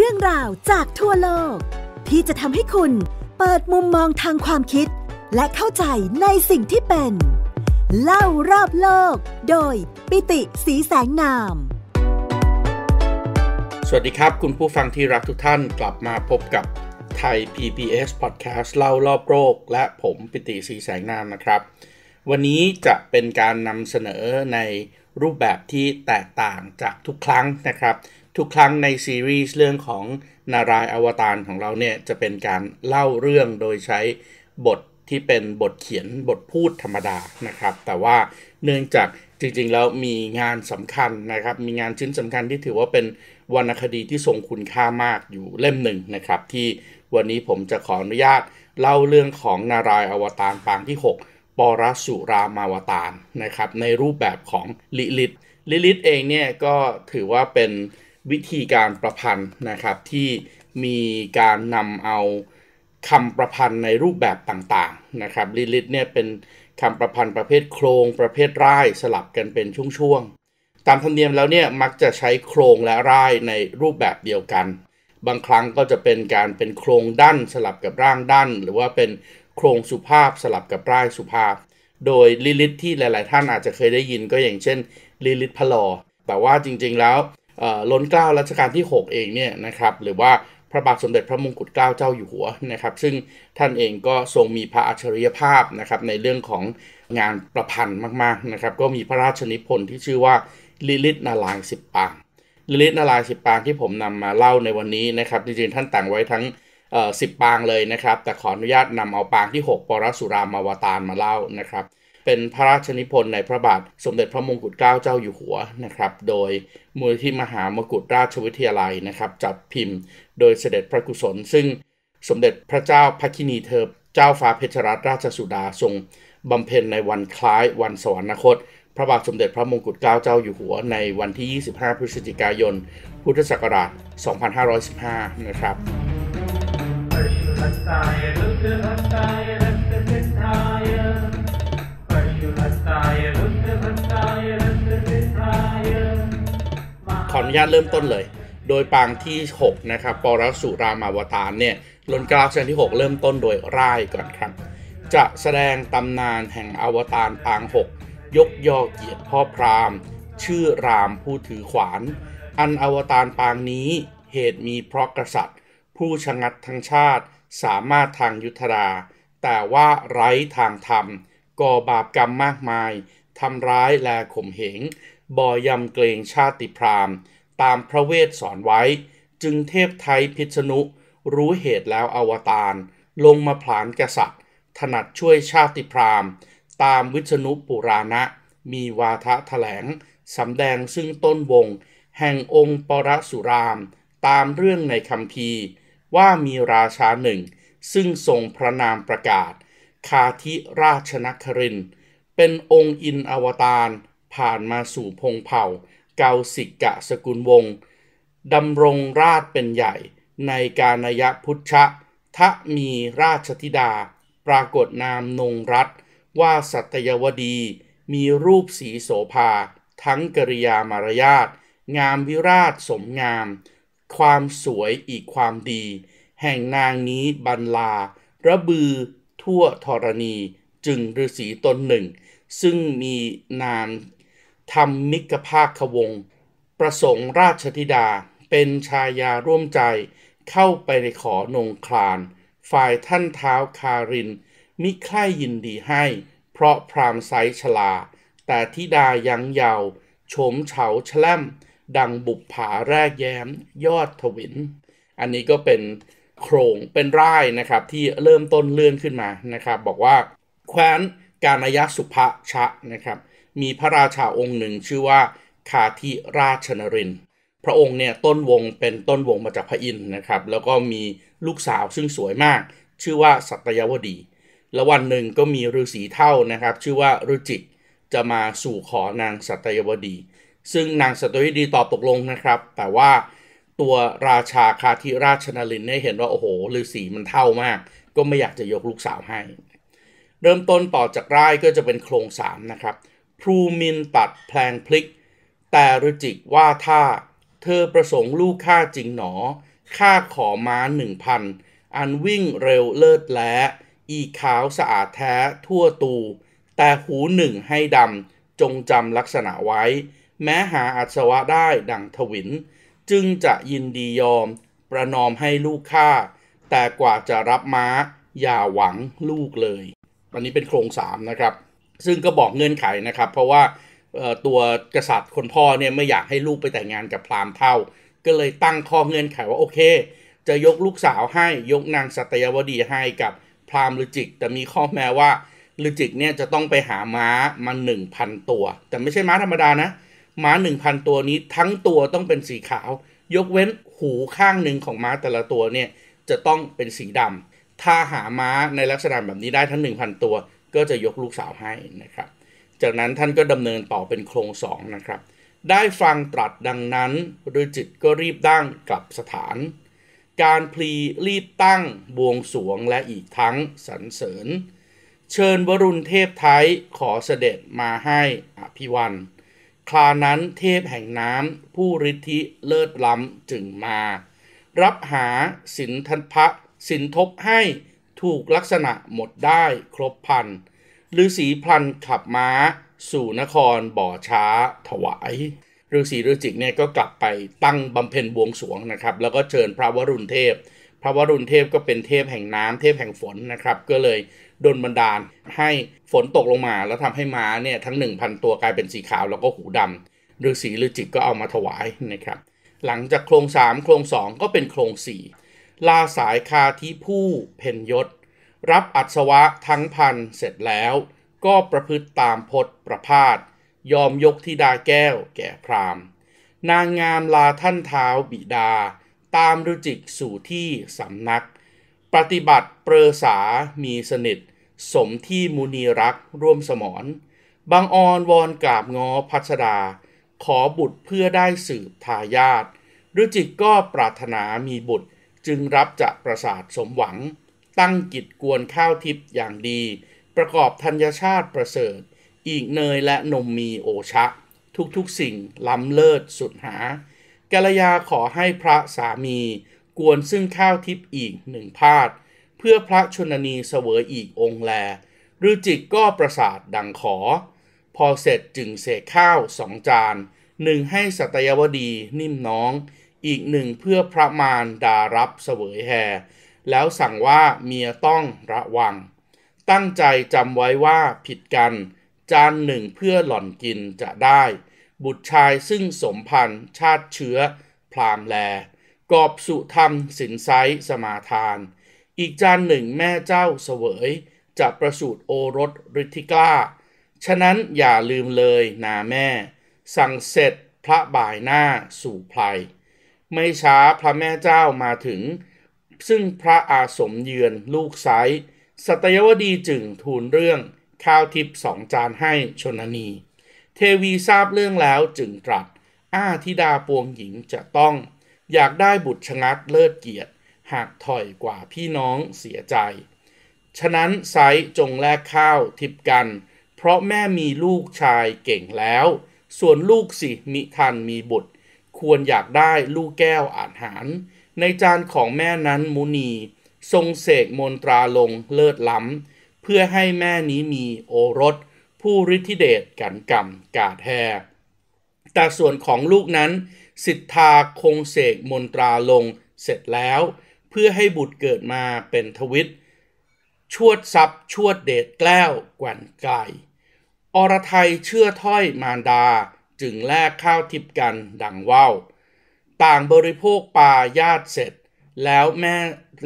เรื่องราวจากทั่วโลก ที่จะทำให้คุณเปิดมุมมองทางความคิดและเข้าใจในสิ่งที่เป็น เล่ารอบโลก โดยปิติสีแสงนาม สวัสดีครับคุณผู้ฟังที่รักทุกท่าน กลับมาพบกับไทย PBS Podcast เล่ารอบโลก และผมปิติสีแสงนามนะครับ วันนี้จะเป็นการนำเสนอในรูปแบบที่แตกต่างจากทุกครั้งนะครับทุกครั้งในซีรีส์เรื่องของนารายอวตารของเราเนี่ยจะเป็นการเล่าเรื่องโดยใช้บทที่เป็นบทเขียนบทพูดธรรมดานะครับแต่ว่าเนื่องจากจริงๆ แล้วมีงานสำคัญนะครับมีงานชิ้นสำคัญที่ถือว่าเป็นวรรณคดีที่ทรงคุณค่ามากอยู่เล่มหนึ่งนะครับที่วันนี้ผมจะขออนุญาตเล่าเรื่องของนารายอวตารปางที่ 6ปรสุรามาวตารนะครับ ในรูปแบบของลิลิตลิลิตเองเนี่ยก็ถือว่าเป็นวิธีการประพันธ์นะครับที่มีการนำเอาคำประพันธ์ในรูปแบบต่างๆนะครับลิลิตเนี่ยเป็นคำประพันธ์ประเภทโครงประเภทร่ายสลับกันเป็นช่วงๆตามธรรมเนียมแล้วเนี่ยมักจะใช้โครงและร่ายในรูปแบบเดียวกัน บางครั้งก็จะเป็นการเป็นโครงด้านสลับกับร่างด้านหรือว่าเป็นโครงสุภาพสลับกับร่ายสุภาพ โดยลิลิตที่หลาย ๆ ท่านอาจจะเคยได้ยินก็อย่างเช่นลิลิตพลอแต่ว่าจริง ๆแล้วล้นเกล้ารัชกาลที่ 6 เองเนี่ยนะครับหรือว่าพระบาทสมเด็จพระมงกุฎเกล้าเจ้าอยู่หัวนะครับซึ่งท่านเองก็ทรงมีพระอัจฉริยภาพนะครับ ในเรื่องของงานประพันธ์มากๆนะครับก็มีพระราชนิพนธ์ที่ชื่อว่าลิลิต นาลายสิบปาง ลิลิต นาลายสิบปางที่ผมนำมาเล่าในวันนี้นะครับจริงๆ ท่านแต่งไว้ทั้งสิบปางเลยนะครับ แต่ขออนุญาตนำเอาปางที่ 6 ปรสุรามาวตารมาเล่านะครับเป็นพระราชนิพนธ์ในพระบาทสมเด็จพระมงกุฎเกล้าเจ้าอยู่หัวนะครับ โดยมูลที่มหามกุฎราชวิทยาลัยนะครับจัดพิมพ์ โดยเสด็จพระกุศล ซึ่งสมเด็จพระเจ้าพระคินีเธอเจ้าฟ้าเพชรรัตนราชสุดาทรงบำเพ็ญในวันคล้ายวันสวรรคต พระบาทสมเด็จพระมงกุฎเกล้าเจ้าอยู่หัว ในวันที่ 25 พฤศจิกายน พุทธศักราช 2515 นะครับ Vataya, Rukta v รั a y a Rasta s ขออนุญาตเริ่มต้นเลย โดยปางที่6นะครับปรสุรามาวตารเนี่ยลนกราฟชันที่ 6 เริ่มต้นโดยร่ายก่อนครับ จะแสดงตำนานแห่งอวตารปาง 6 ยกยอเกียรติพ่อพราม ชื่อรามผู้ถือขวาน อันอวตารปางนี้เหตุมีเพราะกษัตริย์ ผู้ชงัดทั้งชาติสามารถทางยุทธดาแต่ว่าไร้ทางธรรมก่อบาปกรรมมากมายทำร้ายและข่มเหงบอยำเกรงชาติพราหมณ์ตามพระเวทสอนไว้ จึงเทพไทยพิชนุรู้เหตุแล้วอวตารลงมาผลานกษัตริย์ ถนัดช่วยชาติพราหมณ์ตามวิชนุปุราณะ มีวาทะแถลง สำแดงซึ่งต้นวง แห่งองค์ปรสุราม ตามเรื่องในคำพีว่ามีราชาหนึ่ง ซึ่งทรงพระนามประกาศคาธิราชนคริน เป็นองค์อินอวตารผ่านมาสู่พงเผ่า เกาสิกะสกุลวงดำรงราชเป็นใหญ่ ในการยพุทธะทะมีราชธิดา ปรากฏนามนงรัตว่าสัตยวดี มีรูปสีโสภา ทั้งกริยามารยาทงามวิราชสมงาม ความสวยอีกความดี แห่งนางนี้บรรลา ระบือั่วธรณีจึงฤาษีตนหนึ่ง ซึ่งมีนามธรรมมิกภาควง ประสงค์ราชธิดาเป็นชายาร่วมใจ เข้าไปในขอนงคลาน ฝ่ายท่านเท้าคารินมิใครายินดีให้ เพราะพรามไซชลา แต่ธิดายังเยาว์โฉมเฉาแฉล่มดังบุบผาแรกแย้มยอดถวิน อันนี้ก็เป็นโครงเป็นร่ายนะครับที่เริ่มต้นเลื่อนขึ้นมานะครับ บอกว่า แคว้นกาณยสุภชะนะครับ มีพระราชาองค์หนึ่งชื่อว่าคาธิราชนรินพระองค์เนี่ยต้นวงเป็นต้นวงมาจากพระอินทร์นะครับ แล้วก็มีลูกสาวซึ่งสวยมากชื่อว่า สัตยวดี แล้ววันหนึ่งก็มีฤาษีเท่านะครับ ชื่อว่าฤจิกจะมาสู่ขอนางสัตยวดีซึ่งนางสัตยวดีตอบตกลงนะครับ แต่ว่าตัวราชาคาธิราชนาลินี่้เห็นว่า โอ้โหฤาษีมันเท่ามาก ก็ไม่อยากจะยกลูกสาวให้ เริ่มต้นต่อจากร่ายก็จะเป็นโครงสามนะครับ พรูมินตัดแพลงพลิก แต่ฤจิกว่าถ้าเธอประสงค์ลูกข้าจริงหนอข้าขอม้าหนึ่งพันอันวิ่งเร็วเลิศแล้อีขาวสะอาดแท้ทั่วตู แต่หูหนึ่งให้ดำ จงจำลักษณะไว้ แม้หาอัศวะได้ดังทวินจึงจะยินดียอมประนอมให้ลูกข้า แต่กว่าจะรับม้าอย่าหวังลูกเลยอันนี้เป็นโครงสามนะครับ ซึ่งก็บอกเงื่อนไขนะครับ เพราะว่าตัวกษัตริย์คนพ่อ เนี่ย ไม่อยากให้ลูกไปแต่งงานกับพราหมณ์เท่า ก็เลยตั้งข้อเงื่อนไขว่าโอเค จะยกลูกสาวให้ยกนางสัตยวดีให้กับพราหมณ์ลุจิกแต่มีข้อแม้ว่าลุจิกเนี่ยจะต้องไปหาม้ามาหนึ่งพันตัว แต่ไม่ใช่ม้าธรรมดานะเม้าหนึ่งพันตัวนี้ทั้งตัวต้องเป็นสีขาว ยกเว้นหูข้างหนึ่งของม้าแต่ละตัวเนี่ยจะต้องเป็นสีดำถ้าหาม้าในลักษณะแบบนี้ได้ทั้ง 1,000 ตัว ก็จะยกลูกสาวให้นะครับจากนั้นท่านก็ดำเนินต่อเป็นโครงสองนะครับได้ฟังตรัสดังนั้นฤจิตก็รีบตั้งกลับสถาน การพลีรีบตั้งบวงสวงและอีกทั้งสรรเสริญ เชิญวรุณเทพไทยขอเสด็จมาให้อภิวันครานั้นเทพแห่งน้ำผู้ฤทธิเลิศล้ำจึงมา รับหาสินทันพะสินทบให้ถูกลักษณะหมดได้ครบพันฤาษีพลันขับม้า สู่นครบ่อช้าถวายฤาษีฤจิกเนี่ยก็กลับไปตั้งบำเพ็ญบวงสวงนะครับแล้วก็เชิญพระวรุณเทพพระวรุณเทพก็เป็นเทพแห่งน้ำเทพแห่งฝนนะครับ ก็เลยดนบันดาลให้ฝนตกลงมาแล้วทำให้ม้าเนี่ยทั้ง 1,000 ตัวกลายเป็นสีขาวแล้วก็หูดำฤาษีฤาจิตก็เอามาถวายนะครับ หลังจากโครง3โครง2ก็เป็นโครง 4 ลาสายคาทิผู้เพนยศ รับอัศวะทั้งพันเสร็จแล้วก็ประพฤติตามพศประพาสยอมยกธิดาแก้วแก่พรามนางงามลาท่านเท้าบิดาตามรุจิกสู่ที่ สำนัก ปฏิบัติเปรสา มีสนิท สมที่ มุนีรักร่วมสมอนบางออนวอนกราบงอพัชดา ขอบุตรเพื่อได้สืบ ทายาทรุจิกก็ปรารถนามีบุตรจึงรับจะประสาทสมหวัง ตั้งกิจกวน ข้าวทิพย์อย่างดี ประกอบธัญชาติประเสริฐ อีกเนยและนมมีโอชะ ทุกๆสิ่งล้ำเลิศสุดหากาลยาขอให้พระสามี กวนซึ่งข้าวทิพย์อีกหนึ่งพาด เพื่อพระชนนีเสวยอีกองแลฤจิตก็ประสาทดังขอ พอเสร็จจึงเสกข้าวสองจานหนึ่งให้สัตยวดีนิ่มน้อง อีกหนึ่งเพื่อพระมารดารับเสวยแห่แล้วสั่งว่าเมียต้องระวัง ตั้งใจจำไว้ว่าผิดกัน จานหนึ่งเพื่อหล่อนกินจะได้บุตรชายซึ่งสมพันธ์ชาติเชื้อ พรามแล กอบสุธรรมสินไซสมาทาน อีกจานหนึ่งแม่เจ้าเสวย จะประสูติโอรสฤทธิกล้า ฉะนั้นอย่าลืมเลยนาแม่ สั่งเสร็จพระบ่ายหน้าสู่ไพรไม่ช้าพระแม่เจ้ามาถึง ซึ่งพระอาสมเยือนลูกไซสัตยวดีจึงทูลเรื่องข้าวทิพย์สองจานให้ชนนีเทวีทราบเรื่องแล้วจึงตรัสอ้าธิดาปวงหญิงจะต้อง อยากได้บุตรชงัดเลิศเกียรติ หากถอยกว่าพี่น้องเสียใจ ฉะนั้นไซจงแลกข้าวทิพกัน เพราะแม่มีลูกชายเก่งแล้ว ส่วนลูกสิมิทันมีบุตร ควรอยากได้ลูกแก้วอาหาร ในจานของแม่นั้นมุนี ทรงเสกมนตราลงเลิศล้ำ เพื่อให้แม่นี้มีโอรสผู้ฤทธิเดชกันกรรมกาดแ่แต่ส่วนของลูกนั้น สิทธาคงเสกมนตราลงเสร็จแล้วเพื่อให้บุตรเกิดมาเป็นทวิตชวดทรัพย์ชวดเดชแกล้วกวนไกลอรไทยเชื่อถ้อยมารดาจึงแลกข้าวทิพกันดังว่าวต่างบริโภคปลาญาติเสร็จแล้วแม่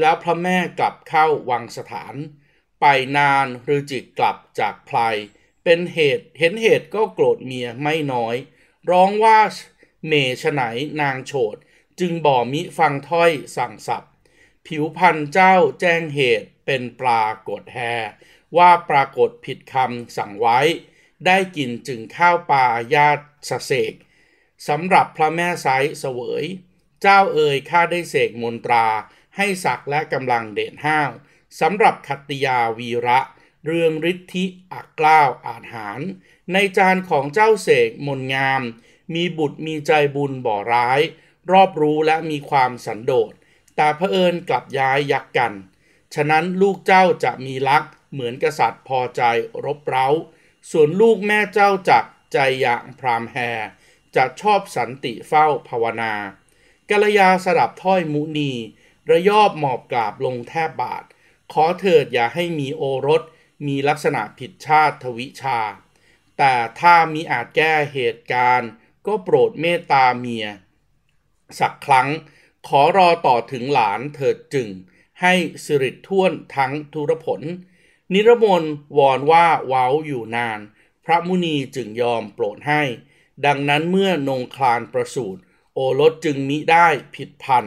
แล้วพระแม่กลับเข้าวังสถาน ไปนานฤจิกกลับจากไพลเป็นเหตุเห็นเหตุก็โกรธเมียไม่น้อย ร้องว่าเมฉไหนนางโฉดจึงบ่มิฟังถ้อยสั่งสับ ผิวพันเจ้าแจ้งเหตุเป็นปรากฏแฮว่าปรากฏผิดคำสั่งไว้ ได้กินจึงข้าวปลาญาติสเสกสำหรับพระแม่ไซเสวย เจ้าเอ่ยข้าได้เสกมนตราให้ศักและกำลังเด่นห้าวสำหรับขัตติยาวีระเรืองฤทธิอักกล้าวอาหาร ในจานของเจ้าเสกมนงาม มีบุตรมีใจบุญบ่อร้าย รอบรู้และมีความสันโดษแต่เอิญกลับย้ายยักกัน ฉะนั้นลูกเจ้าจะมีรักเหมือนกษัตริย์พอใจรบเร้า ส่วนลูกแม่เจ้าจัก ใจอย่างพรามแฮจะชอบสันติเฝ้าภาวนากัลยาสดับถ้อยมุนี ระยอบหมอบกราบลงแทบบาทขอเถิดอย่าให้มีโอรสมีลักษณะผิดชาติทวิชา แต่ถ้ามีอาจแก้เหตุการณ์ก็โปรดเมตตาเมีย สักครั้ง ขอรอต่อถึงหลานเถิดจึง ให้สิริท่วนทั้งทุรผล นิรมนวอนว่าเว้าอยู่นาน พระมุนีจึงยอมโปรดให้ ดังนั้นเมื่อนงคลานประสูติโอรสจึงมิได้ผิดพัน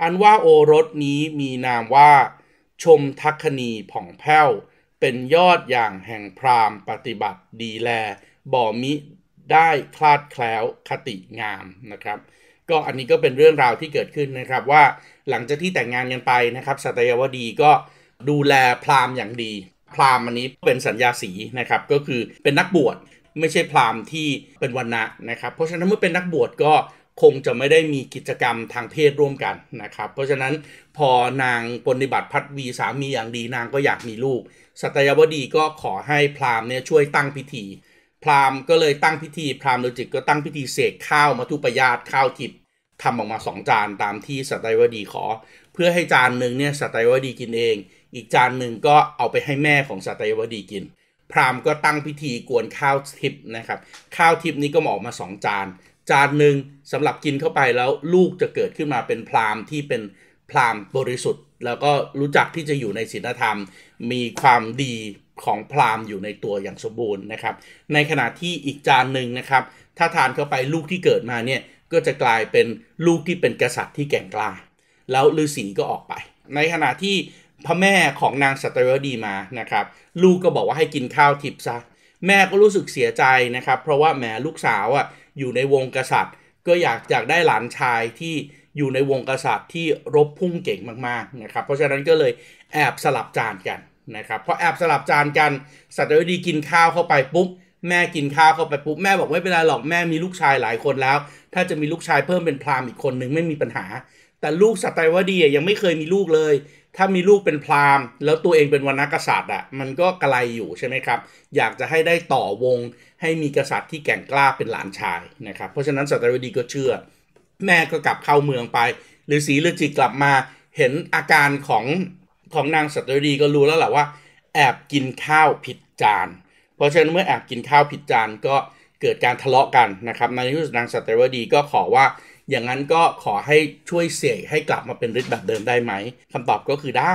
อันว่าโอรสนี้มีนามว่า ชมทักคณีผ่องแผ้วเป็นยอดอย่างแห่งพรามปฏิบัติดีแลบ่มิได้คลาดแคล้วคติงามนะครับ ก็อันนี้ก็เป็นเรื่องราวที่เกิดขึ้นนะครับว่าหลังจากที่แต่งงานกันไปนะครับสัตยวดีก็ดูแลพรามอย่างดี พรามอันนี้เป็นสัญญาสีนะครับ ก็คือเป็นนักบวชไม่ใช่พรามที่เป็นวันณะนะครับเพราะฉะนั้นเมื่อเป็นนักบวชก็คงจะไม่ได้มีกิจกรรมทางเพศร่วมกันนะครับ เพราะฉะนั้นพอนางปนิบัติพัดวีสามีอย่างดีนางก็อยากมีลูกสัตยาวดีก็ขอให้พราหมณ์เนี่ยช่วยตั้งพิธี พราหมณ์ก็เลยตั้งพิธีพราหมณ์โลจิกก็ตั้งพิธีเสกข้าวมาทุปยาตข้าวทิพย์ทำออกมาสองจานตามที่สัตยาวดีขอ เพื่อให้จานหนึ่งเนี่ยสัตยาวดีกินเอง อีกจานหนึ่งก็เอาไปให้แม่ของสัตยาวดีกิน พราหมณ์ก็ตั้งพิธีกวนข้าวทิพย์นะครับข้าวทิพย์นี้ก็ออกมาสองจานจานหนึ่งสำหรับกินเข้าไปแล้วลูกจะเกิดขึ้นมาเป็นพรามที่เป็นพรามบริสุทธิ์ แล้วก็รู้จักที่จะอยู่ในศีลธรรม มีความดีของพรามอยู่ในตัวอย่างสมบูรณ์นะครับ ในขณะที่อีกจานหนึ่งนะครับ ถ้าทานเข้าไปลูกที่เกิดมาเนี่ยก็จะกลายเป็นลูกที่เป็นกษัตริย์ที่แก่งกล้าแล้วฤาษีก็ออกไป ในขณะที่พระแม่ของนางสตรีดีมานะครับลูกก็บอกว่าให้กินข้าวทิพซะแม่ก็รู้สึกเสียใจนะครับ เพราะว่าแหมลูกสาวอะ่ะอยู่ในวงกษัตริย์ก็อยากอยากได้หลานชายที่อยู่ในวงกษัตริย์ที่รบพุ่งเก่งมาก ๆ นะครับ เพราะฉะนั้นก็เลยแอบสลับจานกันนะครับพอแอบสลับจานกันสัตวยดีกินข้าวเข้าไปปุ๊บ แม่กินข้าวเข้าไปปุ๊บแม่บอกไม่เป็นไรหรอกแม่มีลูกชายหลายคนแล้ว ถ้าจะมีลูกชายเพิ่มเป็นพรามอีกคนนึงไม่มีปัญหาแต่ลูกสัตวดียังไม่เคยมีลูกเลย ถ้ามีลูกเป็นพราหมณ์ แล้วตัวเองเป็นวรรณกษัตริย์อ่ะมันก็กระไรอยู่ใช่ไหมครับ อยากจะให้ได้ต่อวงให้มีกษัตริย์ที่แก่งกล้าเป็นหลานชายนะครับ เพราะฉะนั้นสัตวดีก็เชื่อ แม่ก็กลับเข้าเมืองไปหรือรีฤาษีกลับมาเห็นอาการของของนางสัตวดีก็รู้แล้วแหละว่า แอบกินข้าวผิดจาน เพราะฉะนั้นเมื่อแอบกินข้าวผิดจานก็เกิดการทะเลาะกันนะครับนที่สุดนางสัตวดีก็ขอว่าอย่างนั้นก็ขอให้ช่วยเสกให้กลับมาเป็นฤทธิ์แบบเดิมได้ไหม คำตอบก็คือได้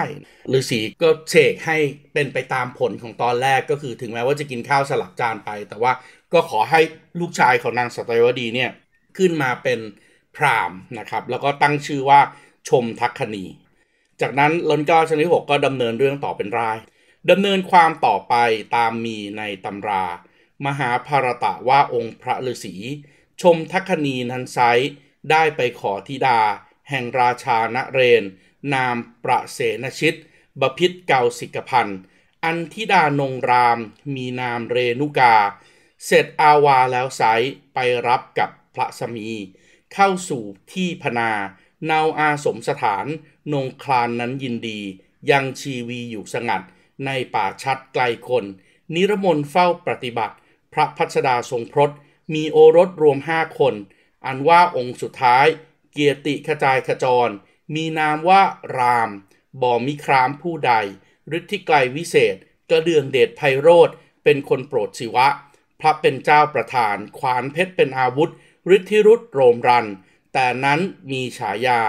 ฤาษีก็เสกให้เป็นไปตามผลของตอนแรกก็คือถึงแม้ว่าจะกินข้าวสลับจานไป แต่ว่าก็ขอให้ลูกชายของนางสตรวดีเนี่ยขึ้นมาเป็นพราหมณ์นะครับ แล้วก็ตั้งชื่อว่าชมทักคณีจากนั้นล้นก้าชนิดหกก็ดำเนินเรื่องต่อเป็นราย ดำเนินความต่อไปตามมีในตำรา มหาภารตะว่าองค์พระฤาษีชมทักคณีนันไซได้ไปขอธิดา แห่งราชาณเรน นามประเสนชิต บพิษเกาสิกพันธ์อันธิดานงรามมีนามเรนุกา เสร็จอาวาแล้วไซไปรับกับพระสมี เข้าสู่ที่พนา เนาอาสมสถาน นงคลานนั้นยินดี ยังชีวีอยู่สงัดในป่าชัดไกลคน นิรมนเฝ้าปฏิบัติ พระพัชดาทรงพรตมีโอรสรวมห้าคนอันว่าองค์สุดท้าย เกียรติขจายขจร มีนามว่ารามบ่มีครามผู้ใดฤทธิไกลวิเศษกระเดืองเดชไพโรธเป็นคนโปรดศิวะ พระเป็นเจ้าประธาน ขวานเพชรเป็นอาวุธฤทธิรุธโรมรัน แต่นั้นมีฉายา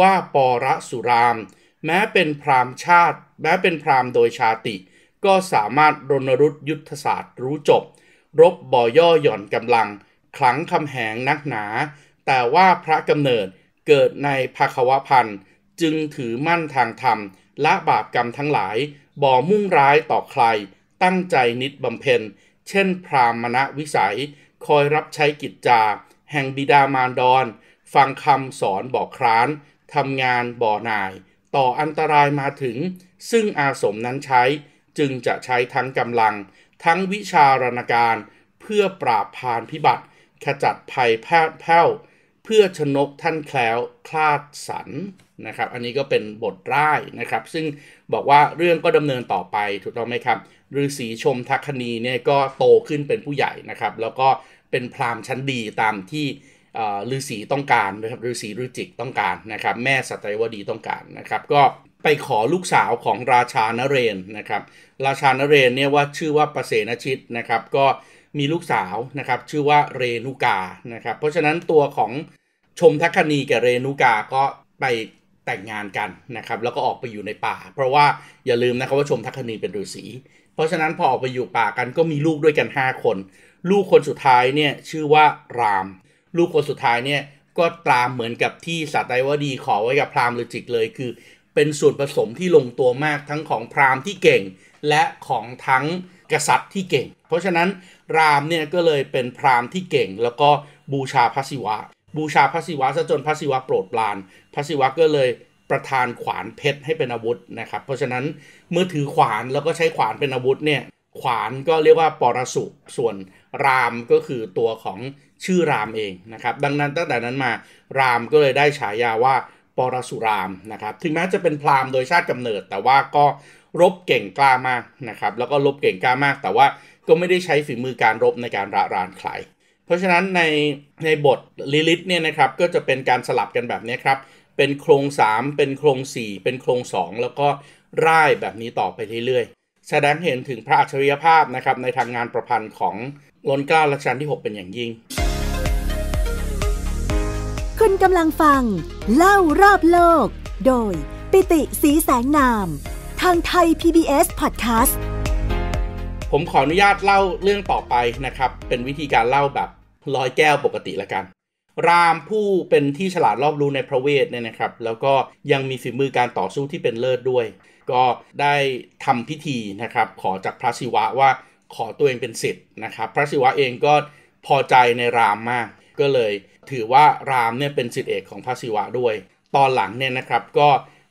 ว่าปรสุราม แม้เป็นพรามชาติ แม้เป็นพรามโดยชาติ ก็สามารถรณรุธยุทธศาสตร์รู้จบ รบบ่อย่อหย่อนกำลังขลังคำแหงนักหนา แต่ว่าพระกำเนิดเกิดในภควพันธ์จึงถือมั่นทางธรรมละบาปกรรมทั้งหลาย บ่อมุ่งร้ายต่อใคร ตั้งใจนิดบำเพ็ญ เช่นพรามณวิสัย คอยรับใช้กิจจา แห่งบิดามารดนฟังคำสอนบ่อคร้านทำงานบ่อนาย ต่ออันตรายมาถึง ซึ่งอาสมนั้นใช้จึงจะใช้ทั้งกำลังทั้งวิชารณการเพื่อปราบพานพิบัติขจัดภัยแพ้แ้วเพื่อชนกท่านแคล้วคลาดสันนะครับ อันนี้ก็เป็นบทร่ายนะครับ ซึ่งบอกว่าเรื่องก็ดำเนินต่อไปถูกต้องไหมครับฤาษีชมทักคณีเนี่ยก็โตขึ้นเป็นผู้ใหญ่นะครับ แล้วก็เป็นพราหมณ์ชั้นดีตามที่ฤาษีต้องการนะครับฤาษีฤจิกต้องการนะครับ แม่สัตยวดีต้องการนะครับก็ไปขอลูกสาวของราชานเรนนะครับ ราชานเรนเนี่ยว่าชื่อว่าประเสนชิตนะครับก็มีลูกสาวนะครับชื่อว่าเรนูกา นะครับเพราะฉะนั้นตัวของชมทักคณีกับเรนูกาก็ไปแต่งงานกันนะครับ แล้วก็ออกไปอยู่ในป่า เพราะว่าอย่าลืมนะครับว่าชมทักคณีเป็นฤาษี เพราะฉะนั้น พอออกไปอยู่ป่ากันก็มีลูกด้วยกัน 5 คน ลูกคนสุดท้ายเนี่ยชื่อว่ารามลูกคนสุดท้ายเนี่ยก็ตามเหมือนกับที่สัตยวดีขอไว้กับพราหมณ์ฤจิกเลย คือ เป็นส่วนผสมที่ลงตัวมากทั้งของพราหมณ์ที่เก่ง และของทั้งกษัตริย์ที่เก่งราะฉะนั้นรามเนี่ย ก็เลยเป็นพราหมณ์ที่เก่งแล้วก็บูชาพระศิวะ บูชาพระศิวะซะจนพระศิวะโปรดปราน พระศิวะก็เลยประทานขวานเพชรให้เป็นอาวุธนะครับ เพราะฉะนั้นเมื่อถือขวานแล้วก็ใช้ขวานเป็นอาวุธเนี่ยขวานก็เรียกว่าปรสุส่วนราม ก็คือตัวของชื่อรามเองนะครับ ดังนั้นตั้งแต่นั้นมารามก็เลยได้ฉายาว่าปรสุรามนะครับ ถึงแม้จะเป็นพราหมณ์โดยชาติกำเนิด แต่ว่าก็รบเก่งกล้ามากนะครับแล้วก็รบเก่งกล้ามาก แต่ว่าก็ไม่ได้ใช้ฝีมือการรบในการระรานใครเพราะฉะนั้นในในบท ลิลิตเนี่ยนะครับก็จะเป็นการสลับกันแบบนี้ครับ เป็นโครง 3 เป็นโครง 4 เป็นโครง 2 แล้วก็ร่ายแบบนี้ต่อไปเรื่อยๆแสดงเห็นถึงพระอัจฉริยภาพนะครับในทางงานประพันธ์ของล้นเกล้ารัชกาลที่6 เป็นอย่างยิ่งคุณกำลังฟังเล่ารอบโลก โดยปิติสีแสงนาม ทางไทย PBS Podcast สผมขออนุญาตเล่าเรื่องต่อไปนะครับ เป็นวิธีการเล่าแบบ ร้อยแก้วปกติละกัน รามผู้เป็นที่ฉลาดรอบรู้ในพระเวทเนี่ยนะครับ แล้วก็ยังมีฝีมือการต่อสู้ที่เป็นเลิศด้วย ก็ได้ทำพิธีนะครับ ขอจากพระศิวะว่าขอตัวเองเป็นสิทธิ์นะครับ พระศิวะเองก็พอใจในรามมาก ก็เลยถือว่ารามเนี่ยเป็นสิทธิเอกของพระศิวะด้วย ตอนหลังเนี่ยนะครับ ก็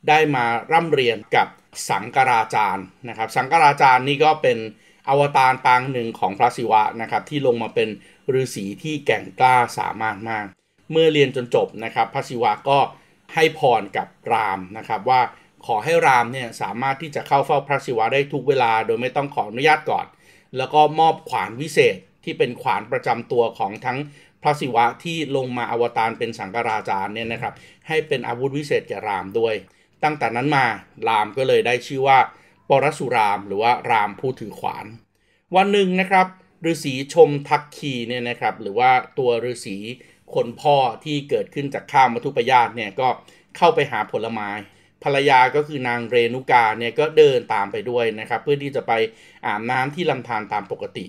ได้มาร่ำเรียนกับสังกราจารย์นะครับ สังกราจารย์นี่ก็เป็นอวตารปางหนึ่งของพระศิวะนะครับที่ลงมาเป็นฤาษีที่แก่งกล้าสามารถมากเมื่อเรียนจนจบนะครับพระศิวะก็ให้พรกับรามนะครับว่าขอให้รามเนี่ยสามารถที่จะเข้าเฝ้าพระศิวะได้ทุกเวลาโดยไม่ต้องขออนุญาตก่อน แล้วก็มอบขวานวิเศษที่เป็นขวานประจำตัวของทั้งพระศิวะที่ลงมาอวตารเป็นสังกราจารย์เนี่ยนะครับให้เป็นอาวุธวิเศษแก่รามด้วย ตั้งแต่นั้นมารามก็เลยได้ชื่อว่าปรสุราม หรือว่ารามผู้ถือขวาน วันหนึ่งนะครับฤาษีชมทักคีเนี่ยนะครับ หรือว่าตัวฤาษีคนพ่อที่เกิดขึ้นจากข้ามมทุปยาตเนี่ยก็เข้าไปหาผลไม้ภรรยาก็คือนางเรนุกาเนี่ยก็เดินตามไปด้วยนะครับเพื่อที่จะไปอาบน้ำที่ลำธารตามปกติ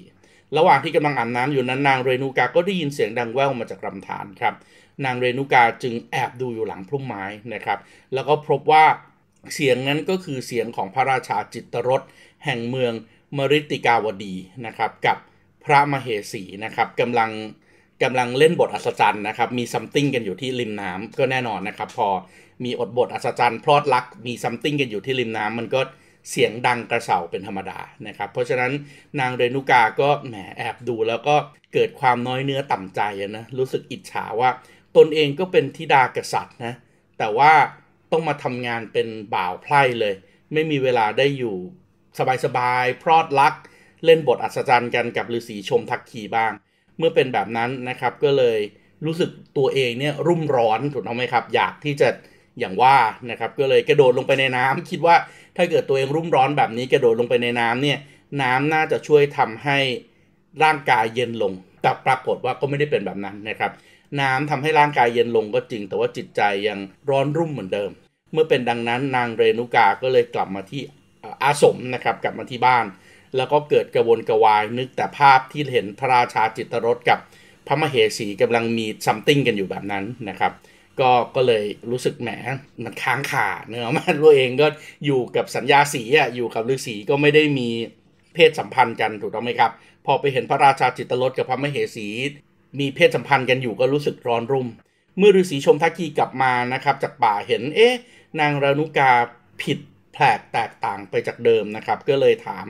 ระหว่างที่กำลังอาบน้ำอยู่นั้น นางเรนุกาก็ได้ยินเสียงดังแว่วมาจากลาธารครับ นางเรนุกาจึงแอบดูอยู่หลังพุ่มไม้นะครับ แล้วก็พบว่าเสียงนั้นก็คือเสียงของพระราชาจิตรสแห่งเมืองมริติกาวดีนะครับกับพระมเหสีนะครับกำลังกำลังเล่นบทอัศจรรย์นะครับมีซัมติงกันอยู่ที่ริมน้ำ ก็แน่นอนนะครับ พอมีอดบทอัศจรรย์พลอดลัก มีซัมติงกันอยู่ที่ริมน้ำ มันก็เสียงดังกระเสาเป็นธรรมดานะครับเพราะฉะนั้นนางเรนุกา ก็แหมแอบดูแล้วก็เกิดความน้อยเนื้อต่ำใจนะรู้สึกอิจฉาว่าตนเองก็เป็นธิดากษัตริย์นะแต่ว่าต้องมาทำงานเป็นบ่าวไพร่เลย ไม่มีเวลาได้อยู่สบาย ๆพรอดรัก เล่นบทอัศจรรย์กันกับฤาษีชมทักขีบ้าง เมื่อเป็นแบบนั้นนะครับก็เลยรู้สึกตัวเองเนี่ยรุ่มร้อนถูกต้องไหมครับอยากที่จะอย่างว่านะครับก็เลยกระโดดลงไปในน้ำ คิดว่าถ้าเกิดตัวเองรุ่มร้อนแบบนี้ กระโดดลงไปในน้ำเนี่ยน้ำน่าจะช่วยทำให้ร่างกายเย็นลงแต่ปรากฏว่าก็ไม่ได้เป็นแบบนั้นนะครับน้ำทำให้ร่างกายเย็นลงก็จริง แต่ว่าจิตใจยังร้อนรุ่มเหมือนเดิมเมื่อเป็นดังนั้นนางเรนุกา ก็เลยกลับมาที่อาสมนะครับ กลับมาที่บ้าน แล้วก็เกิดกระวนกระวาย นึกแต่ภาพที่เห็นพระราชาจิตรสกับพระมเหสีกำลังมีซัมติงกันอยู่แบบนั้นนะครับ ก็ก็เลยรู้สึกแหมมันค้างขาเนื้อมันตัวเองก็อยู่กับสัญญาสีอ่ะอยู่กับฤาษีก็ไม่ได้มีเพศสัมพันธ์กันถูกต้องไหมครับ พอไปเห็นพระราชาจิตรสกับพระมเหสี มีเพศสัมพันธ์กันอยู่ก็รู้สึกร้อนรุ่มเมื่อฤาษีชมทักีกลับมานะครับจากป่าเห็นเอ๊ะนางรานุกาผิดแปลกแตกต่างไปจากเดิมนะครับก็เลยถาม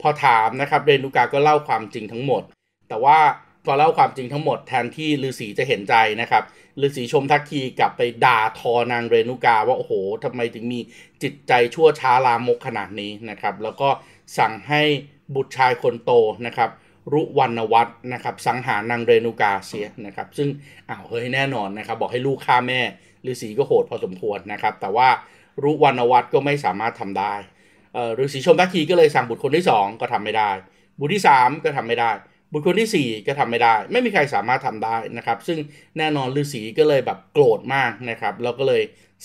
พอถามนะครับเรนุกาก็เล่าความจริงทั้งหมด แต่ว่าพอเล่าความจริงทั้งหมดแทนที่ฤาษีจะเห็นใจนะครับฤาษีชมทักทีกลับไปด่าทอนางเรนุกาว่าโอ้โหทำไมถึงมีจิตใจชั่วช้าลามกขนาดนี้นะครับแล้วก็สั่งให้บุตรชายคนโตนะครับรุวันวัตนะครับสังหารนางเรนุกาเสียนะครับซึ่งอ้าวเฮ้ยแน่นอนนะครับบอกให้ลูกฆ่าแม่ฤาษีก็โหดพอสมควรนะครับแต่ว่ารุวรรณวัตรก็ไม่สามารถทำได้ฤาษีชมทักทีก็เลยสั่งบุตรคนที่ 2 ก็ทำไม่ได้ บุตรที่ 3 ก็ทำไม่ได้ บุตรคนที่ 4 ก็ทำไม่ได้ ไม่มีใครสามารถทำได้นะครับซึ่งแน่นอนฤาษีก็เลยแบบโกรธมากนะครับแล้วก็เลย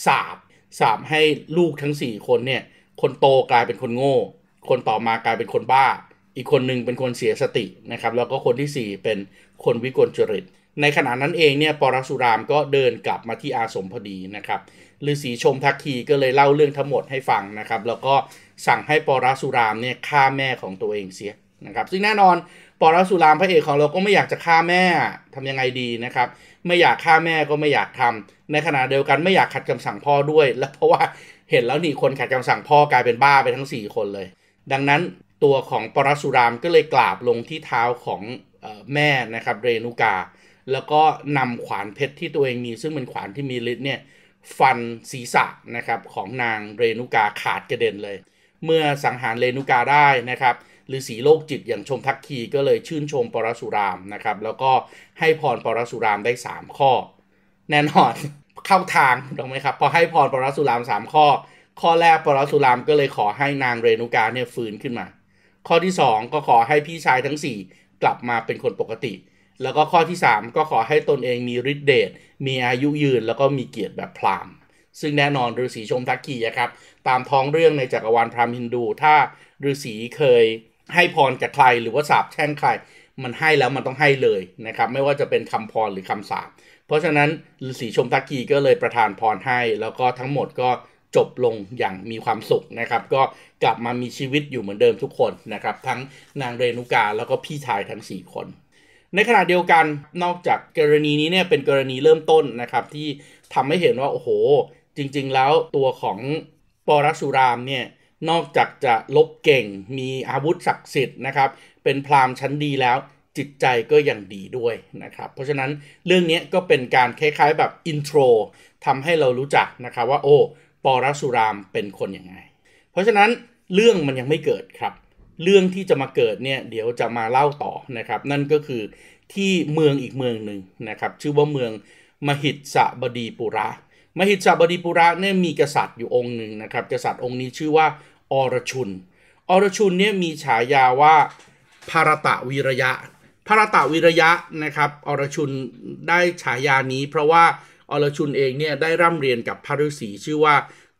สาบสาบให้ลูกทั้ง 4 คนเนี่ยคนโตกลายเป็นคนโง่ คนต่อมากลายเป็นคนบ้า อีกคนหนึ่งเป็นคนเสียสตินะครับแล้วก็คนที่ 4 เป็นคนวิกลจริตในขณะนั้นเองเนี่ยปรสุรามก็เดินกลับมาที่อาสมพอดีนะครับฤาษีชมทักคีก็เลยเล่าเรื่องทั้งหมดให้ฟังนะครับแล้วก็สั่งให้ปรสุรามเนี่ยฆ่าแม่ของตัวเองเสียนะครับซึ่งแน่นอนปรสุรามพระเอกของเราก็ไม่อยากจะฆ่าแม่ทำยังไงดีนะครับไม่อยากฆ่าแม่ก็ไม่อยากทำ ในขณะเดียวกันไม่อยากขัดคำสั่งพ่อด้วย และเพราะว่าเห็นแล้วนี่คนขัดคำสั่งพ่อกลายเป็นบ้าไปทั้ง 4 คนเลย ดังนั้นตัวของปรสุรามก็เลยกราบลงที่เท้าของแม่นะครับเรนุกาแล้วก็นำขวานเพชรที่ตัวเองมีซึ่งเป็นขวานที่มีฤทธิ์เนี่ยฟันศีรษะนะครับของนางเรนุกาขาดกระเด็นเลย เมื่อสังหารเรนุกาได้นะครับฤาษีโลกจิตอย่างชมทักคีก็เลยชื่นชมปรสุรามนะครับแล้วก็ให้พรปรสุรามได้ 3 ข้อแน่นอน เข้าทางถูกไหมครับ พอให้พรปรสุราม 3 ข้อ ข้อแรกปรสุรามก็เลยขอให้นางเรนุกาเนี่ยฟื้นขึ้นมา ข้อที่2ก็ขอให้พี่ชายทั้ง4 กลับมาเป็นคนปกติแล้วก็ข้อที่ 3 ก็ขอให้ตนเองมีฤทธิเดชมีอายุยืน แล้วก็มีเกียรติแบบพราหมณ์ซึ่งแน่นอนฤาษีชมทักขีนะครับ ตามท้องเรื่องในจักรวาลพราหมณ์ฮินดู ถ้าฤาษีเคยให้พรกับใคร หรือว่าสาบแช่งใคร มันให้แล้วมันต้องให้เลยนะครับ ไม่ว่าจะเป็นคำพรหรือคํำสาบเพราะฉะนั้นฤาษีชมทักขีก็เลยประทานพรให้ แล้วก็ทั้งหมดก็จบลงอย่างมีความสุขนะครับก็กลับมามีชีวิตอยู่เหมือนเดิมทุกคนนะครับทั้งนางเรนุกาแล้วก็พี่ชายทั้ง4คนในขณะเดียวกันนอกจากกรณีนี้เนี่ยเป็นกรณีเริ่มต้นนะครับ ที่ทำให้เห็นว่าโอ้โห จริงๆ แล้วตัวของปรัสุรามเนี่ยนอกจากจะลบเก่ง มีอาวุธศักดิ์สิทธิ์นะครับ เป็นพรามชั้นดีแล้วจิตใจก็ยังดีด้วยนะครับ เพราะฉะนั้นเรื่องนี้ก็เป็นการคล้ายๆแบบอินโทรทำให้เรารู้จักนะครับว่าโอ้ปรัสุรามเป็นคนยังไง เพราะฉะนั้นเรื่องมันยังไม่เกิดครับเรื่องที่จะมาเกิดเนี่ยเดี๋ยวจะมาเล่าต่อนะครับนั่นก็คือที่เมืองอีกเมืองหนึ่งนะครับชื่อว่าเมือง มหิตสบดีปุระ มหิตสบดีปุระเนี่ยมีกษัตริย์อยู่องค์หนึ่งนะครับ กษัตริย์องค์นี้ชื่อว่าอรชุน อรชุนเนี่ยมีฉายาว่าภารตะวีระยะภารตะวีระยะนะครับอรชุนได้ฉายานี้ เพราะว่าอรชุนเองเนี่ยได้ร่ำเรียนกับพระฤาษี ชื่อว่า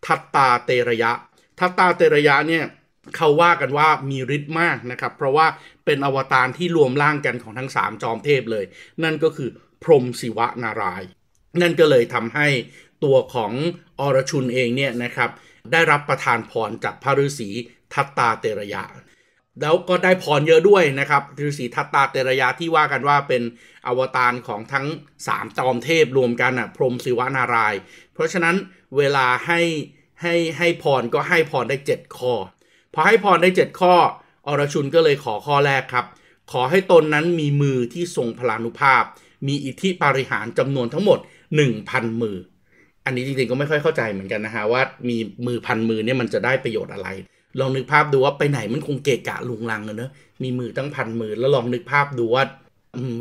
ทัตตาเตระยะ ทัตตาเตระยะเนี่ยเขาว่ากันว่ามีฤทธิ์มากนะครับ เพราะว่าเป็นอวตารที่รวมร่างกันของทั้ง3จอมเทพเลย นั่นก็คือพรมศิวะนารายนั่นก็เลยทำให้ตัวของอรชุนเองเนี่ยนะครับได้รับประทานพรจากพระฤาษีทัตตาเตระยะแล้วก็ได้พรเยอะด้วยนะครับฤาษีทัตตาเตระยะที่ว่ากันว่าเป็นอวตารของทั้ง3จอมเทพรวมกันอ่ะพรมศิวะนาราย เพราะฉะนั้นเวลาให้ให้ให้พรก็ให้พรได้7ข้อพอให้พรได้7ข้อ อรชุนก็เลยขอข้อแรกครับ ขอให้ตนนั้นมีมือที่ทรงพลานุภาพ มีอิทธิปาริหารจำนวนทั้งหมด 1,000 มือ อันนี้จริงๆก็ไม่ค่อยเข้าใจเหมือนกันนะฮะ ว่ามีมือพันมือเนี่ยมันจะได้ประโยชน์อะไร ลองนึกภาพดูว่าไปไหนมันคงเกะกะลุงลังเลยเนอะมีมือตั้งพันมือ แล้วลองนึกภาพดูว่า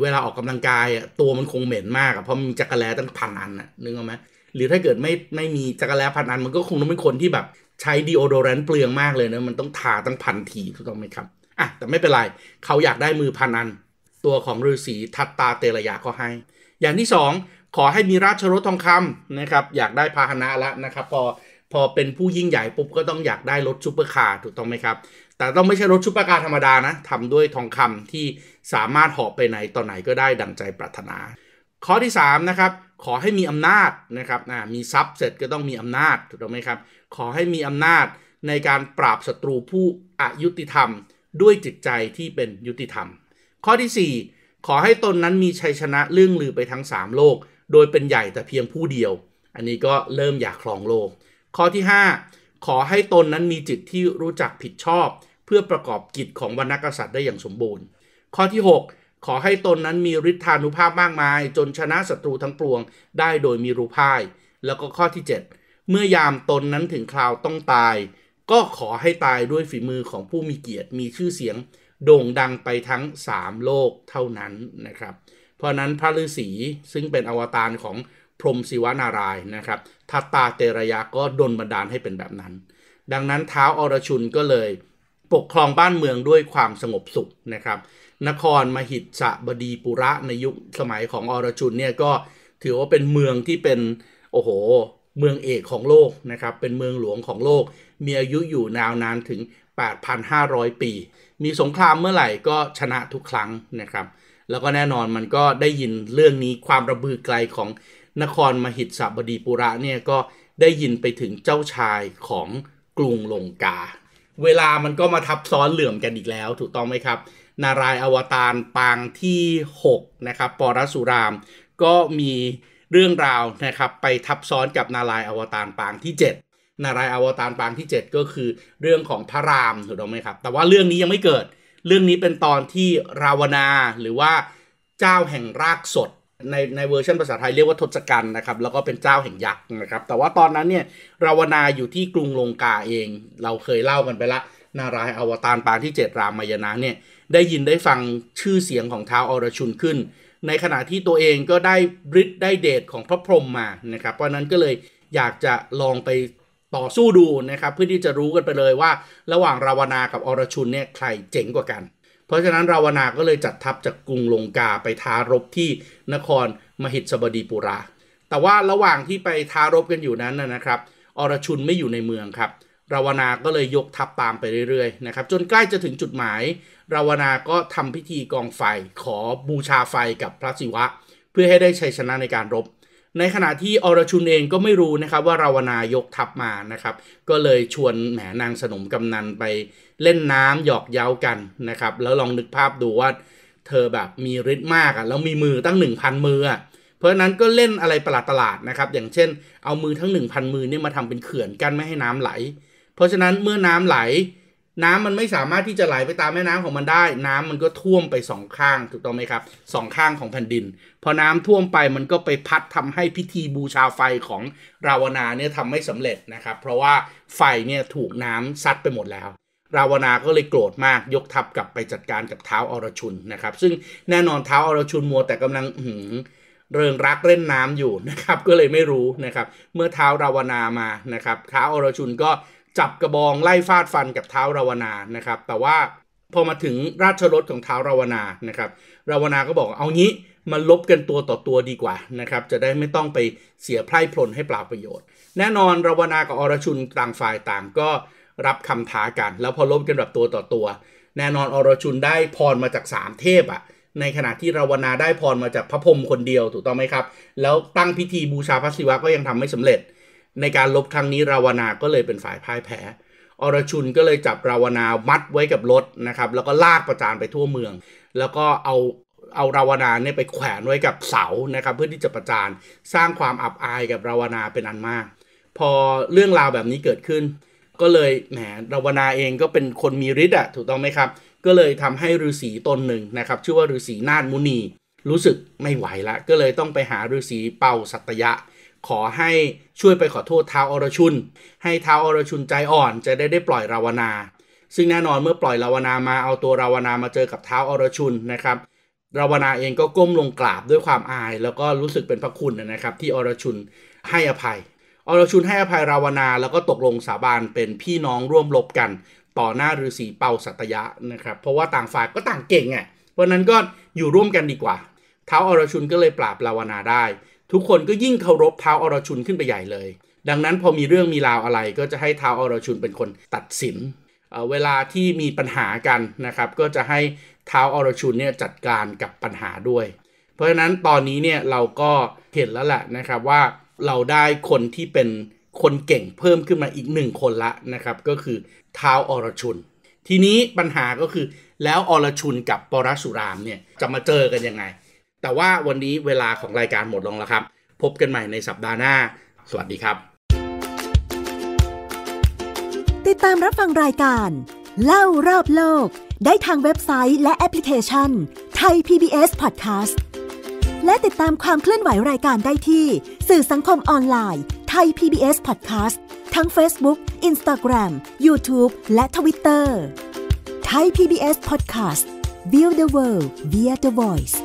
เวลาออกกำลังกายอะตัวมันคงเหม็นมากอะเพราะมีจักรแลตั้งพันอันอะนึกออกไหมหรือถ้าเกิดไม่ไม่มีจักรแลพันอันมันก็คงต้องเป็นคนที่แบบใช้ดีโอโดแรนต์เปลืองมากเลยนะมันต้องทาตั้งพันทีถูกต้องไหมครับอ่ะแต่ไม่เป็นไร เขาอยากได้มือพันอัน ตัวของฤาษีทัตตาเตระยะก็ให้ อย่างที่สองขอให้มีราชรถทองคำนะครับ อยากได้พาหนะละนะครับ พอพอเป็นผู้ยิ่งใหญ่ปุ๊บก็ต้องอยากได้รถซูเปอร์คาร์ถูกต้องไหมครับ แต่ต้องไม่ใช่รถซูเปอร์คาร์ธรรมดานะทำด้วยทองคำที่สามารถหอบไปไหนต่อไหนก็ได้ดังใจปรารถนา ข้อที่ 3 นะครับขอให้มีอำนาจนะครับนะมีทรัพย์เสร็จก็ต้องมีอำนาจถูกต้องไหมครับ ขอให้มีอำนาจในการปราบศัตรูผู้อายุติธรรมด้วยจิตใจที่เป็นยุติธรรม ข้อที่ 4 ขอให้ตนนั้นมีชัยชนะเรื่องลือไปทั้ง 3 โลกโดยเป็นใหญ่แต่เพียงผู้เดียว อันนี้ก็เริ่มอยากครองโลก ข้อที่ 5 ขอให้ตนนั้นมีจิตที่รู้จักผิดชอบเพื่อประกอบกิจของวรรณกษัตริย์ได้อย่างสมบูรณ์ ข้อที่ 6ขอให้ตนนั้นมีฤทธานุภาพมากมาย จนชนะศัตรูทั้งปวงได้โดยมีรูพ่าย แล้วก็ข้อที่ 7 เมื่อยามตนนั้นถึงคราวต้องตาย ก็ขอให้ตายด้วยฝีมือของผู้มีเกียรติ มีชื่อเสียงโด่งดังไปทั้ง 3 โลกเท่านั้นนะครับ เพราะนั้นพระฤาษีซึ่งเป็นอวตารของพรหมศิวานารายนะครับ ทัตตาเตระยะก็ดนบันดาลให้เป็นแบบนั้น ดังนั้นเท้าอรชุนก็เลยปกครองบ้านเมืองด้วยความสงบสุขนะครับนครมหิตสบดีปุระในยุคสมัยของอรชุนเนี่ยก็ถือว่าเป็นเมืองที่เป็นโอ้โหเมืองเอกของโลกนะครับเป็นเมืองหลวงของโลก มีอายุอยู่นาวนานถึง 8,500 ปี มีสงครามเมื่อไหร่ก็ชนะทุกครั้งนะครับ แล้วก็แน่นอนมันก็ได้ยินเรื่องนี้ ความระบือไกลของนครมหิตสบดีปุระเนี่ยก็ได้ยินไปถึงเจ้าชายของกรุงลงกา เวลามันก็มาทับซ้อนเหลื่อมกันอีกแล้วถูกต้องไหมครับนารายอวตารปางที่6นะครับปรสุราม ก็มีเรื่องราวนะครับไปทับซ้อนกับนารายอวตารปางที่ 7 นารายอวตารปางที่ 7 ก็คือเรื่องของพระรามถูกต้องไหมครับ แต่ว่าเรื่องนี้ยังไม่เกิด เรื่องนี้เป็นตอนที่ราวนา หรือว่าเจ้าแห่งรากสด ในในเวอร์ชันภาษาไทยเรียกว่าทศกัณฐ์นะครับแล้วก็เป็นเจ้าแห่งยักษ์นะครับแต่ว่าตอนนั้นเนี่ยราวนาอยู่ที่กรุงลงกาเอง เราเคยเล่ากันไปละนารายอวตารปางที่ 7 รามายณะเนี่ยได้ยินได้ฟังชื่อเสียงของท้าวอรชุนขึ้น ในขณะที่ตัวเองก็ได้ฤทธิ์ได้เดชของพระพรหมมานะครับเพราะนั้นก็เลยอยากจะลองไปต่อสู้ดูนะครับเพื่อที่จะรู้กันไปเลยว่า ระหว่างราวนากับอรชุนเนี่ยใครเจ๋งกว่ากัน เพราะฉะนั้นราวนาก็เลยจัดทัพจากกรุงลงกาไปท้ารบที่นครมหิสบดีปุระแต่ว่าระหว่างที่ไปท้ารบกันอยู่นั้นนะครับ อรชุนไม่อยู่ในเมืองครับราวนาก็เลยยกทัพตามไปเรื่อยๆนะครับจนใกล้จะถึงจุดหมาย ราวนาก็ทำพิธีกองไฟขอบูชาไฟกับพระศิวะ เพื่อให้ได้ชัยชนะในการรบ ในขณะที่อรชุนเองก็ไม่รู้นะครับว่าราวนายกทัพมานะครับก็เลยชวนแหมนางสนมกำนันไปเล่นน้ำหยอกเย้ากันนะครับแล้วลองนึกภาพดูว่าเธอแบบมีฤทธิ์มากอ่ะแล้วมีมือตั้ง 1,000 มือ เพราะนั้นก็เล่นอะไรประหลาดๆนะครับ อย่างเช่น เอามือทั้ง1,000มือเนี่ยมาทำเป็นเขื่อนกั้นไม่ให้น้ำไหลเพราะฉะนั้นเมื่อน้ำไหล น้ำมันไม่สามารถที่จะไหลไปตามแม่น้ำของมันได้ น้ำมันก็ท่วมไปสองข้างถูกต้องไหมครับสองข้างของแผ่นดินพอน้ำท่วมไปมันก็ไปพัดทำให้พิธีบูชาไฟของราวนาเนี่ยทำไม่สำเร็จนะครับ เพราะว่าไฟเนี่ยถูกน้ำซัดไปหมดแล้ว ราวนาก็เลยโกรธมากยกทัพกลับไปจัดการกับเท้าอรชุนนะครับ ซึ่งแน่นอนเท้าอรชุนมัวแต่กำลังหืเริงรักเล่นน้ำอยู่นะครับ ก็เลยไม่รู้นะครับ เมื่อเท้าราวนามานะครับเท้าอรชุนก็จับกระบองไล่ฟาดฟันกับเท้าราวนานะครับแต่ว่าพอมาถึงราชรถของเท้าราวนานะครับราวนาก็บอกเอางี้มาลบกันตัวต่อตัวดีกว่านะครับจะได้ไม่ต้องไปเสียไพร่พลให้เปล่าประโยชน์ แน่นอนราวนากับอรชุนต่างฝ่ายต่างก็รับคำท้ากัน แล้วพอลบกันแบบตัวต่อตัว แน่นอนอรชุนได้พรมาจาก 3 เทพอะ่ะ ในขณะที่ราวนาได้พรมาจากพระพรหมคนเดียวถูกต้องไหมครับ แล้วตั้งพิธีบูชาพระศิวะก็ยังทำไม่สำเร็จในการลบครั้งนี้ราวนาก็เลยเป็นฝ่ายพ่ายแพ้ อรชุนก็เลยจับราวนามัดไว้กับรถนะครับแล้วก็ลากประจานไปทั่วเมือง แล้วก็เอาเอาราวนาเนี่ยไปแขวนไว้กับเสานะครับเพื่อที่จะประจานสร้างความอับอายกับราวนาเป็นอันมาก พอเรื่องราวแบบนี้เกิดขึ้น ก็เลยแหมราวนาเองก็เป็นคนมีฤทธิ์อะถูกต้องไหมครับ ก็เลยทำให้ฤาษีตนหนึ่งนะครับ ชื่อว่าฤาษีนาฏมุนี รู้สึกไม่ไหวละก็เลยต้องไปหาฤาษีเป่าสัตยะขอให้ช่วยไปขอโทษท้าวอรชุน ให้ท้าวอรชุนใจอ่อนจะได้ได้ปล่อยราวนา ซึ่งแน่นอนเมื่อปล่อยราวนามาเอาตัวราวนามาเจอกับท้าวอรชุนนะครับ ราวนาเองก็ก้มลงกราบด้วยความอายแล้วก็รู้สึกเป็นพระคุณนะครับที่อรชุนให้อภัยอรชุนให้อภัยราวนาแล้วก็ตกลงสาบานเป็นพี่น้องร่วมรบกัน ต่อหน้าฤาษีเปาสัตยะนะครับเพราะว่าต่างฝ่ายก็ต่างเก่งไงเพราะนั้นก็อยู่ร่วมกันดีกว่าท้าวอรชุนก็เลยปราบราวนาได้ทุกคนก็ยิ่งเคารพเท้าอรชุนขึ้นไปใหญ่เลย ดังนั้นพอมีเรื่องมีราวอะไร ก็จะให้เท้าอรชุนเป็นคนตัดสินเเวลาที่มีปัญหากันนะครับก็จะให้เท้าอรชุนเนี่ยจัดการกับปัญหาด้วยเพราะฉะนั้นตอนนี้เนี่ยเราก็เห็นแล้วแหละนะครับว่าเราได้คนที่เป็นคนเก่งเพิ่มขึ้นมาอีกหนึ่งคนละนะครับก็คือเท้าอรชุน ทีนี้ปัญหาก็คือแล้วอรชุนกับปรสุรามเนี่ยจะมาเจอกันยังไงแต่ว่าวันนี้เวลาของรายการหมดลงแล้วครับ พบกันใหม่ในสัปดาห์หน้า สวัสดีครับ ติดตามรับฟังรายการ เล่ารอบโลก ได้ทางเว็บไซต์และแอปพลิเคชันไทย PBS Podcast และติดตามความเคลื่อนไหวรายการได้ที่สื่อสังคมออนไลน์ไทย PBS Podcast ทั้ง Facebook, Instagram, YouTube และ Twitter ไทย PBS Podcast Build the World via the Voice